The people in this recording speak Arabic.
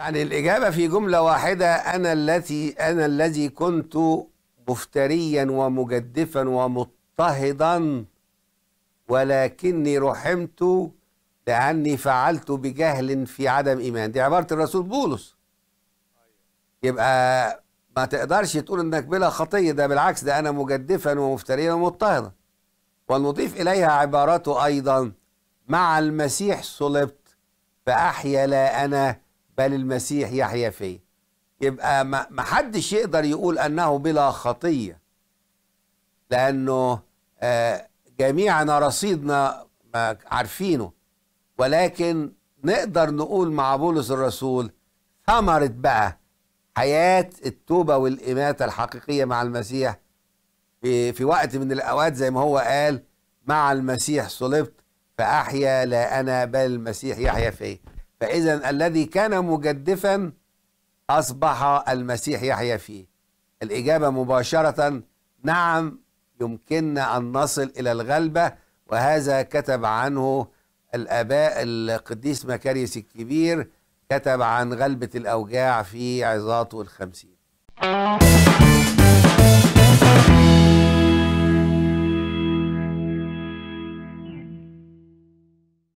يعني الإجابة في جملة واحدة أنا التي أنا الذي كنت مفتريا ومجدفا ومضطهدا ولكني رحمت لأني فعلت بجهل في عدم إيمان دي عبارة الرسول بولس يبقى ما تقدرش تقول انك بلا خطية ده بالعكس ده انا مجدفا ومفتريا ومضطهدا ونضيف اليها عبارته ايضا مع المسيح صلبت فاحيا لا انا بل المسيح يحيا فيه يبقى ما حدش يقدر يقول أنه بلا خطية لأنه آه، جميعنا رصيدنا عارفينه ولكن نقدر نقول مع بولس الرسول ثمرة بقى حياة التوبة والإماتة الحقيقية مع المسيح في وقت من الأوقات زي ما هو قال مع المسيح صلبت فأحيا لا أنا بل المسيح يحيا فيه فإذا الذي كان مجدفا أصبح المسيح يحيا فيه الإجابة مباشرة نعم يمكننا أن نصل إلى الغلبة وهذا كتب عنه الآباء القديس مكاريس الكبير كتب عن غلبة الأوجاع في عظاته الخمسين